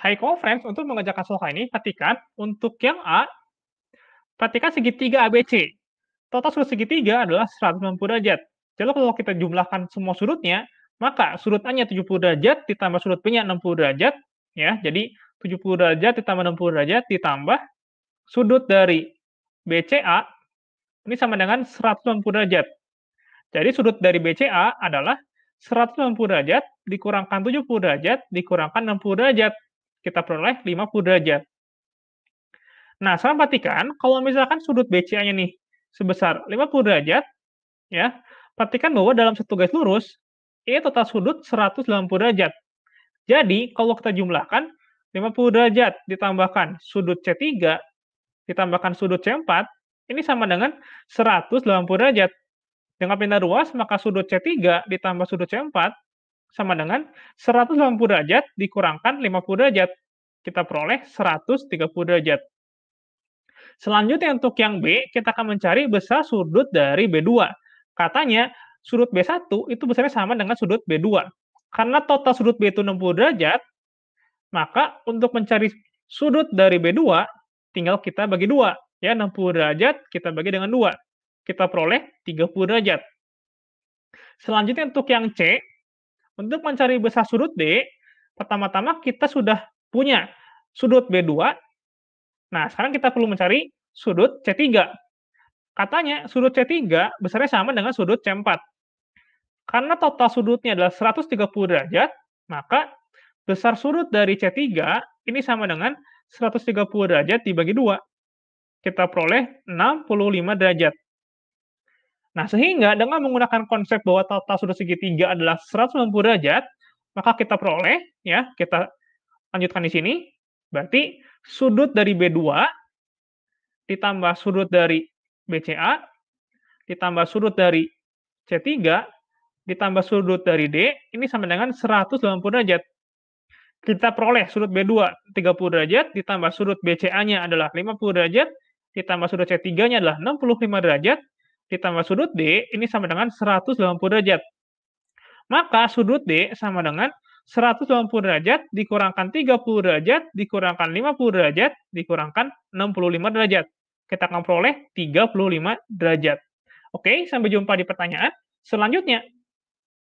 high Conference untuk mengerjakan soal ini, perhatikan untuk yang A, perhatikan segitiga ABC. Total sudut segitiga adalah 190 derajat. Jadi kalau kita jumlahkan semua sudutnya, maka sudut A-nya 70 derajat ditambah sudut B-nya 60 derajat. ya. Jadi 70 derajat ditambah 60 derajat ditambah sudut dari BCA ini sama dengan 190 derajat. Jadi sudut dari BCA adalah 190 derajat dikurangkan 70 derajat dikurangkan 60 derajat kita peroleh 50 derajat. Nah, sekarang perhatikan kalau misalkan sudut BCA-nya nih sebesar 50 derajat, ya, perhatikan bahwa dalam satu garis lurus, ini total sudut 180 derajat. Jadi, kalau kita jumlahkan, 50 derajat ditambahkan sudut C3, ditambahkan sudut C4, ini sama dengan 180 derajat. Dengan pindah ruas, maka sudut C3 ditambah sudut C4 sama dengan 180 derajat dikurangkan 50 derajat. Kita peroleh 130 derajat. Selanjutnya untuk yang B, kita akan mencari besar sudut dari B2. Katanya sudut B1 itu besarnya sama dengan sudut B2. Karena total sudut B itu 60 derajat, maka untuk mencari sudut dari B2, tinggal kita bagi dua. Ya, 60 derajat kita bagi dengan dua. Kita peroleh 30 derajat. Selanjutnya untuk yang C, untuk mencari besar sudut D, pertama-tama kita sudah punya sudut B2. Nah, sekarang kita perlu mencari sudut C3. Katanya sudut C3 besarnya sama dengan sudut C4. Karena total sudutnya adalah 130 derajat, maka besar sudut dari C3 ini sama dengan 130 derajat dibagi 2. Kita peroleh 65 derajat. Nah, sehingga dengan menggunakan konsep bahwa tata sudut segitiga adalah 190 derajat, maka kita peroleh, ya, kita lanjutkan di sini, berarti sudut dari B2 ditambah sudut dari BCA, ditambah sudut dari C3, ditambah sudut dari D, ini sama dengan 180 derajat. Kita peroleh sudut B2 30 derajat, ditambah sudut BCA-nya adalah 50 derajat, ditambah sudut C3-nya adalah 65 derajat, ditambah sudut D ini sama dengan 180 derajat. Maka sudut D sama dengan 180 derajat dikurangkan 30 derajat dikurangkan 50 derajat dikurangkan 65 derajat. Kita akan peroleh 35 derajat. Oke, sampai jumpa di pertanyaan selanjutnya.